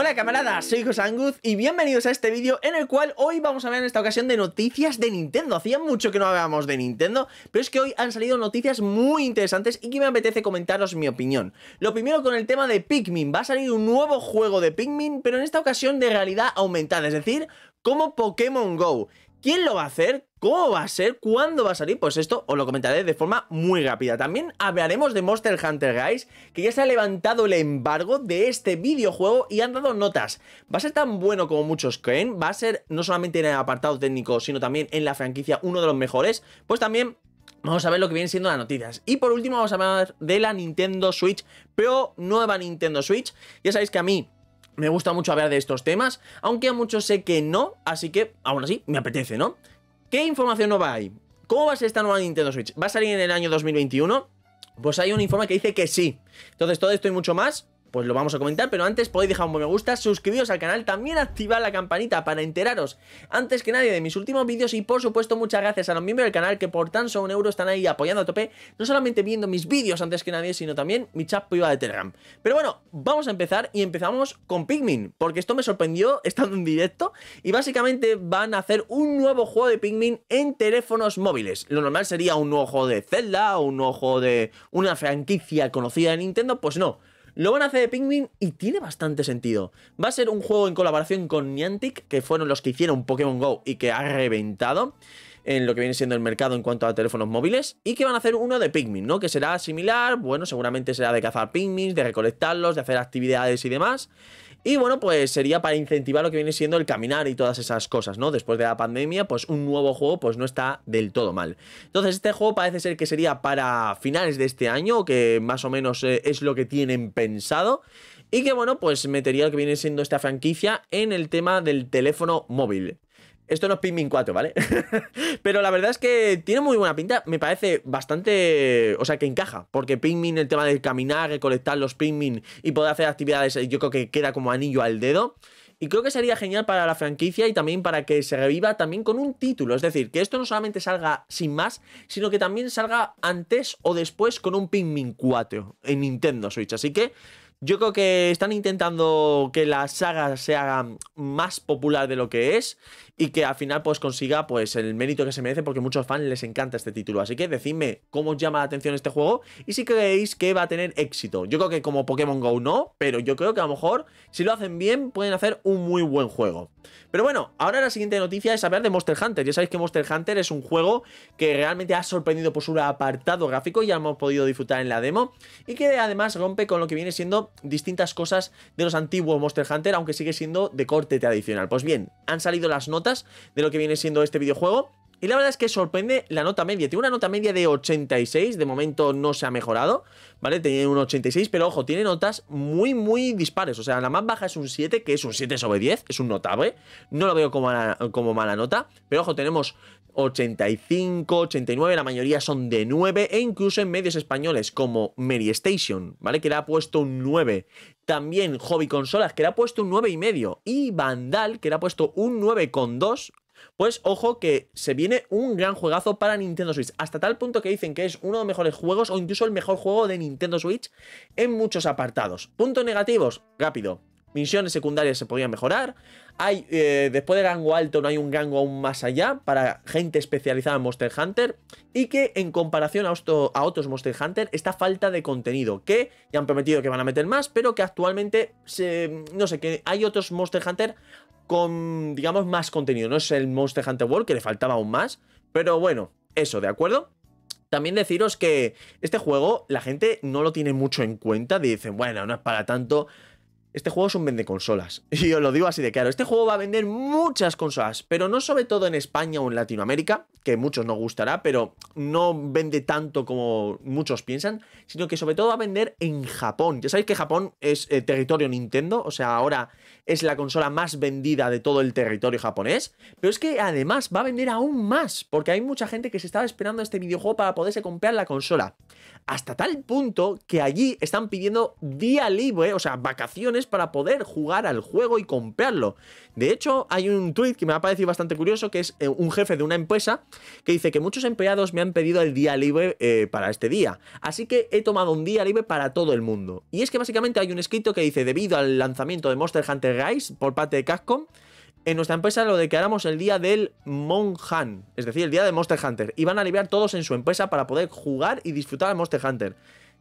Hola camaradas, soy Josanguz y bienvenidos a este vídeo en el cual hoy vamos a hablar en esta ocasión de noticias de Nintendo. Hacía mucho que no hablábamos de Nintendo, pero es que hoy han salido noticias muy interesantes y que me apetece comentaros mi opinión. Lo primero con el tema de Pikmin, va a salir un nuevo juego de Pikmin, pero en esta ocasión de realidad aumentada, es decir, como Pokémon GO. ¿Quién lo va a hacer? ¿Cómo va a ser? ¿Cuándo va a salir? Pues esto os lo comentaré de forma muy rápida. También hablaremos de Monster Hunter Guys, que ya se ha levantado el embargo de este videojuego y han dado notas. Va a ser tan bueno como muchos creen, va a ser no solamente en el apartado técnico, sino también en la franquicia uno de los mejores, pues también Vamos a ver lo que vienen siendo las noticias. Y por último vamos a hablar de la Nintendo Switch pero nueva Nintendo Switch. Ya sabéis que a mí me gusta mucho hablar de estos temas, aunque a muchos sé que no, así que aún así me apetece, ¿no? ¿Qué información va hay? ¿Cómo va a ser esta nueva Nintendo Switch? ¿Va a salir en el año 2021? Pues hay un informe que dice que sí. Entonces todo esto y mucho más pues lo vamos a comentar, pero antes podéis dejar un me gusta, suscribiros al canal, también activar la campanita para enteraros antes que nadie de mis últimos vídeos y por supuesto muchas gracias a los miembros del canal que por tan solo un euro están ahí apoyando a tope, no solamente viendo mis vídeos antes que nadie, sino también mi chat privado de Telegram. Pero bueno, vamos a empezar y empezamos con Pikmin, porque esto me sorprendió estando en directo y básicamente van a hacer un nuevo juego de Pikmin en teléfonos móviles. Lo normal sería un nuevo juego de Zelda o un nuevo juego de una franquicia conocida de Nintendo, pues no lo van a hacer de Pikmin y tiene bastante sentido. Va a ser un juego en colaboración con Niantic, que fueron los que hicieron Pokémon Go y que ha reventado en lo que viene siendo el mercado en cuanto a teléfonos móviles y que van a hacer uno de Pikmin, ¿no? Que será similar, bueno, seguramente será de cazar Pikmin, de recolectarlos, de hacer actividades y demás. Y bueno, pues sería para incentivar lo que viene siendo el caminar y todas esas cosas, ¿no? Después de la pandemia, pues un nuevo juego pues no está del todo mal. Entonces este juego parece ser que sería para finales de este año, que más o menos eh, es lo que tienen pensado. Y que bueno, pues metería lo que viene siendo esta franquicia en el tema del teléfono móvil. Esto no es Pikmin 4, ¿vale? Pero la verdad es que tiene muy buena pinta. Me parece bastante. O sea, que encaja. Porque Pikmin, el tema de caminar, recolectar los Pikmin y poder hacer actividades, eh, yo creo que queda como anillo al dedo. Y creo que sería genial para la franquicia y también para que se reviva también con un título. Es decir, que esto no solamente salga sin más, sino que también salga antes o después con un Pikmin 4 en Nintendo Switch. Así que yo creo que están intentando que la saga se haga más popular de lo que es y que al final pues consiga pues el mérito que se merece porque a muchos fans les encanta este título. Así que decidme cómo os llama la atención este juego y si creéis que va a tener éxito. Yo creo que como Pokémon GO no, pero yo creo que a lo mejor si lo hacen bien pueden hacer un muy buen juego. Pero bueno, ahora la siguiente noticia es hablar de Monster Hunter. Ya sabéis que Monster Hunter es un juego que realmente ha sorprendido por su apartado gráfico, ya hemos podido disfrutar en la demo y que además rompe con lo que viene siendo distintas cosas de los antiguos Monster Hunter, aunque sigue siendo de corte tradicional. Pues bien, han salido las notas de lo que viene siendo este videojuego. Y la verdad es que sorprende la nota media. Tiene una nota media de 86, de momento no se ha mejorado, ¿vale? tiene un 86, pero ojo, tiene notas muy, muy dispares. O sea, la más baja es un 7, que es un 7 sobre 10, es un notable. No lo veo como, como mala nota, pero ojo, tenemos 85, 89, la mayoría son de 9 e incluso en medios españoles como Mary Station, ¿vale? Que le ha puesto un 9. También Hobby Consolas, que le ha puesto un 9,5. Y, medio, y Vandal, que le ha puesto un 9,2. Pues ojo que se viene un gran juegazo para Nintendo Switch, hasta tal punto que dicen que es uno de los mejores juegos o incluso el mejor juego de Nintendo Switch en muchos apartados. Puntos negativos, rápido. Misiones secundarias se podían mejorar. Hay, eh, después de rango alto no hay un rango aún más allá para gente especializada en Monster Hunter. Y que en comparación a, a otros Monster Hunter esta falta de contenido. Que ya han prometido que van a meter más, pero que actualmente, se, no sé, que hay otros Monster Hunter con, digamos, más contenido. No es el Monster Hunter World, que le faltaba aún más. Pero bueno, eso, ¿de acuerdo? También deciros que este juego la gente no lo tiene mucho en cuenta, dicen, bueno, no es para tanto, este juego es un vende consolas. Y os lo digo así de claro. Este juego va a vender muchas consolas, pero no sobre todo en España o en Latinoamérica, que muchos nos gustará, pero no vende tanto como muchos piensan, sino que sobre todo va a vender en Japón. Ya sabéis que Japón es eh, territorio Nintendo, o sea, ahora es la consola más vendida de todo el territorio japonés, pero es que además va a vender aún más, porque hay mucha gente que se estaba esperando este videojuego para poderse comprar la consola. Hasta tal punto que allí están pidiendo día libre, o sea, vacaciones para poder jugar al juego y comprarlo. De hecho, hay un tweet que me ha parecido bastante curioso, que es eh, un jefe de una empresa que dice que muchos empleados me han pedido el día libre eh, para este día. Así que he tomado un día libre para todo el mundo. Y es que básicamente hay un escrito que dice, debido al lanzamiento de Monster Hunter Rise por parte de Capcom, en nuestra empresa lo declaramos el día del Han es decir, el día de Monster Hunter. Y van a aliviar todos en su empresa para poder jugar y disfrutar de Monster Hunter.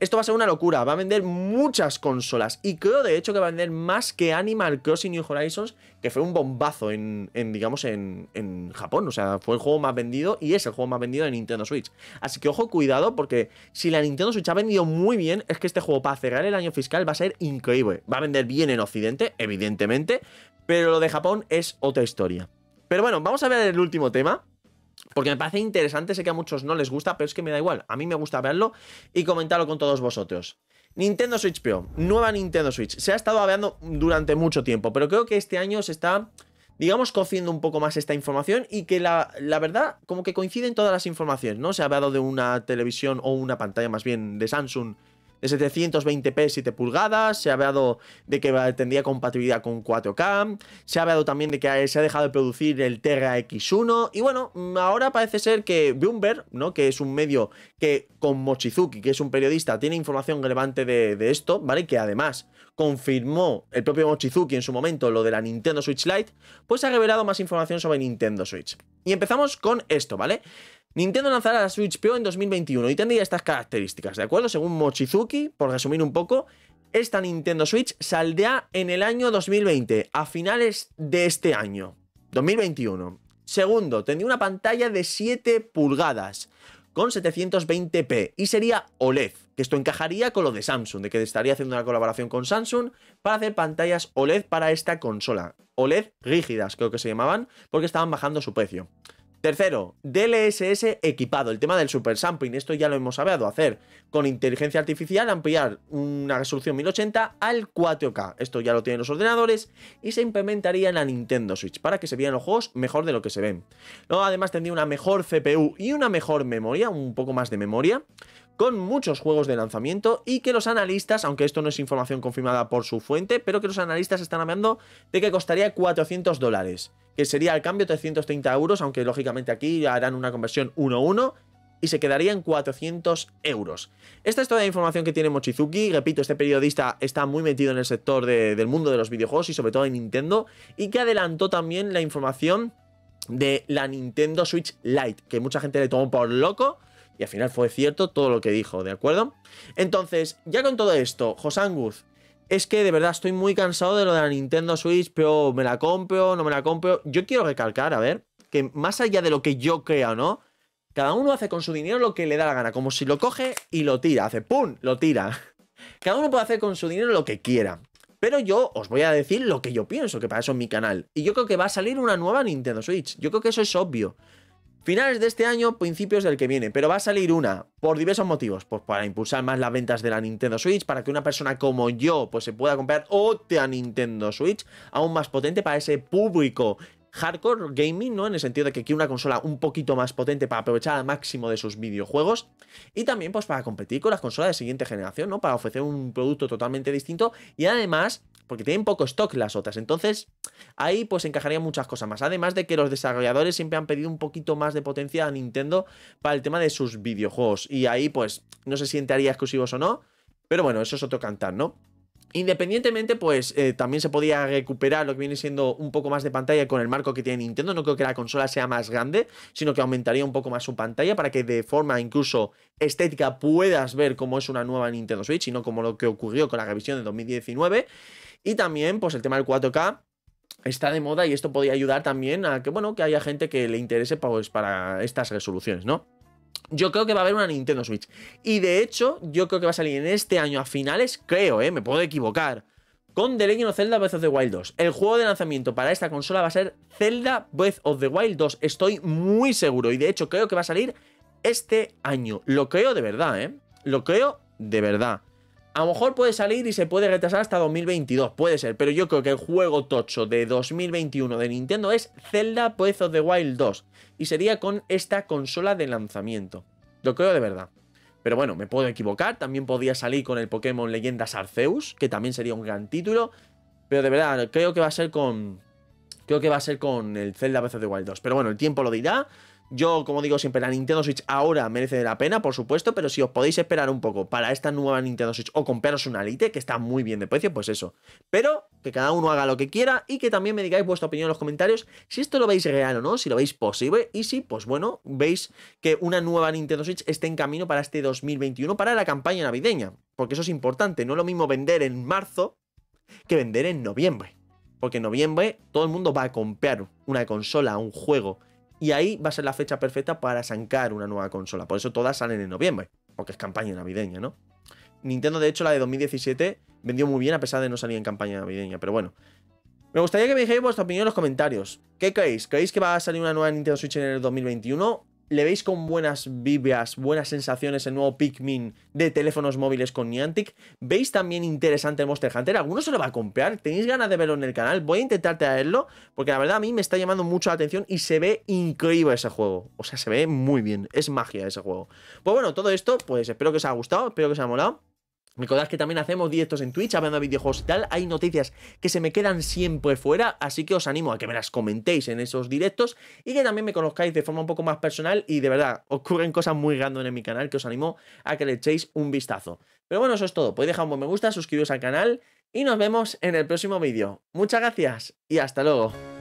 Esto va a ser una locura, va a vender muchas consolas y creo de hecho que va a vender más que Animal Crossing New Horizons, que fue un bombazo en, digamos, en, Japón. O sea, fue el juego más vendido y es el juego más vendido de Nintendo Switch. Así que ojo, cuidado, porque si la Nintendo Switch ha vendido muy bien, es que este juego para cerrar el año fiscal va a ser increíble. Va a vender bien en Occidente, evidentemente, pero lo de Japón es otra historia. Pero bueno, vamos a ver el último tema. Porque me parece interesante, sé que a muchos no les gusta, pero es que me da igual. A mí me gusta verlo y comentarlo con todos vosotros. Nintendo Switch Pro, nueva Nintendo Switch. Se ha estado hablando durante mucho tiempo, pero creo que este año se está, digamos, cociendo un poco más esta información y que la, la verdad, como que coinciden todas las informaciones, ¿no? Se ha hablado de una televisión o una pantalla más bien de Samsung de 720p 7 pulgadas, se ha hablado de que tendría compatibilidad con 4K, se ha hablado también de que se ha dejado de producir el Terra X1 y bueno, mm, ahora parece ser que Bloomberg, ¿no? que es un medio que con Mochizuki, que es un periodista, tiene información relevante de, de esto, ¿vale? Que además confirmó el propio Mochizuki en su momento lo de la Nintendo Switch Lite, pues ha revelado más información sobre Nintendo Switch. Y empezamos con esto, ¿vale? Nintendo lanzará la Switch Pro en 2021 y tendría estas características, ¿de acuerdo? Según Mochizuki, por resumir un poco, esta Nintendo Switch saldrá en el año 2020, a finales de este año, 2021. Segundo, tendría una pantalla de 7 pulgadas con 720p y sería OLED, que esto encajaría con lo de Samsung, de que estaría haciendo una colaboración con Samsung para hacer pantallas OLED para esta consola. OLED rígidas, creo que se llamaban, porque estaban bajando su precio. Tercero, DLSS equipado, el tema del super sampling, esto ya lo hemos sabido hacer con inteligencia artificial, ampliar una resolución 1080 al 4K, esto ya lo tienen los ordenadores y se implementaría en la Nintendo Switch para que se vean los juegos mejor de lo que se ven. Luego además tendría una mejor CPU y una mejor memoria, un poco más de memoria, con muchos juegos de lanzamiento y que los analistas, aunque esto no es información confirmada por su fuente, pero que los analistas están hablando de que costaría 400 dólares, que sería al cambio 330 euros, aunque lógicamente aquí harán una conversión 1-1 y se quedaría en 400 euros. Esta es toda la información que tiene Mochizuki. Repito, este periodista está muy metido en el sector del mundo de los videojuegos y sobre todo de Nintendo. Y que adelantó también la información de la Nintendo Switch Lite, que mucha gente le tomó por loco. Y al final fue cierto todo lo que dijo, ¿de acuerdo? Entonces, ya con todo esto, Josangus, es que de verdad estoy muy cansado de lo de la Nintendo Switch, pero me la compro, no me la compro. Yo quiero recalcar, a ver, que más allá de lo que yo crea no, cada uno hace con su dinero lo que le da la gana, como si lo coge y lo tira, hace ¡pum! lo tira. Cada uno puede hacer con su dinero lo que quiera. Pero yo os voy a decir lo que yo pienso, que para eso es mi canal. Y yo creo que va a salir una nueva Nintendo Switch. Yo creo que eso es obvio. Finales de este año, principios del que viene, pero va a salir una, por diversos motivos, pues para impulsar más las ventas de la Nintendo Switch, para que una persona como yo pues se pueda comprar otra Nintendo Switch aún más potente para ese público hardcore gaming, ¿no? En el sentido de que quiere una consola un poquito más potente para aprovechar al máximo de sus videojuegos y también pues para competir con las consolas de siguiente generación, ¿no? Para ofrecer un producto totalmente distinto y además porque tienen poco stock las otras. Entonces, ahí pues encajarían muchas cosas más. Además de que los desarrolladores siempre han pedido un poquito más de potencia a Nintendo para el tema de sus videojuegos y ahí pues no sé si entraría exclusivos o no, pero bueno, eso es otro cantar, ¿no? Independientemente, pues eh, también se podía recuperar lo que viene siendo un poco más de pantalla con el marco que tiene Nintendo. No creo que la consola sea más grande, sino que aumentaría un poco más su pantalla para que de forma incluso estética puedas ver cómo es una nueva Nintendo Switch y no como lo que ocurrió con la revisión de 2019. Y también, pues el tema del 4K, está de moda y esto podría ayudar también a que, bueno, que haya gente que le interese pues, para estas resoluciones, ¿no? yo creo que va a haber una Nintendo Switch. Y de hecho, yo creo que va a salir en este año a finales, creo, ¿eh? Me puedo equivocar. Con The Legend of Zelda Breath of the Wild 2. El juego de lanzamiento para esta consola va a ser Zelda Breath of the Wild 2. Estoy muy seguro. Y de hecho, creo que va a salir este año. Lo creo de verdad, ¿eh? Lo creo de verdad. A lo mejor puede salir y se puede retrasar hasta 2022, puede ser, pero yo creo que el juego tocho de 2021 de Nintendo es Zelda Breath of the Wild 2 y sería con esta consola de lanzamiento. Lo creo de verdad. Pero bueno, me puedo equivocar, también podría salir con el Pokémon Leyendas Arceus, que también sería un gran título, pero de verdad creo que va a ser con creo que va a ser con el Zelda Breath of the Wild 2. Pero bueno, el tiempo lo dirá. Yo, como digo siempre, la Nintendo Switch ahora merece la pena, por supuesto, pero si os podéis esperar un poco para esta nueva Nintendo Switch o compraros una Lite, que está muy bien de precio, pues eso. Pero que cada uno haga lo que quiera y que también me digáis vuestra opinión en los comentarios si esto lo veis real o no, si lo veis posible y si, pues bueno, veis que una nueva Nintendo Switch esté en camino para este 2021, para la campaña navideña. Porque eso es importante, no es lo mismo vender en marzo que vender en noviembre. Porque en noviembre todo el mundo va a comprar una consola, un juego y ahí va a ser la fecha perfecta para sancar una nueva consola. Por eso todas salen en noviembre, porque es campaña navideña, ¿no? Nintendo, de hecho, la de 2017 vendió muy bien a pesar de no salir en campaña navideña, pero bueno. Me gustaría que me dijerais vuestra opinión en los comentarios. ¿Qué creéis? ¿Creéis que va a salir una nueva Nintendo Switch en el 2021? ¿Le veis con buenas vibras, buenas sensaciones el nuevo Pikmin de teléfonos móviles con Niantic? ¿Veis también interesante el Monster Hunter? ¿Alguno se lo va a comprar? ¿Tenéis ganas de verlo en el canal? Voy a intentar traerlo porque la verdad a mí me está llamando mucho la atención y se ve increíble ese juego. O sea, se ve muy bien. Es magia ese juego. Pues bueno, todo esto, pues espero que os haya gustado, espero que os haya molado. Recordad que también hacemos directos en Twitch hablando de videojuegos y tal. Hay noticias que se me quedan siempre fuera, así que os animo a que me las comentéis en esos directos y que también me conozcáis de forma un poco más personal. Y de verdad, ocurren cosas muy grandes en mi canal que os animo a que le echéis un vistazo. Pero bueno, eso es todo. Podéis dejar un buen me gusta, suscribiros al canal y nos vemos en el próximo vídeo. Muchas gracias y hasta luego.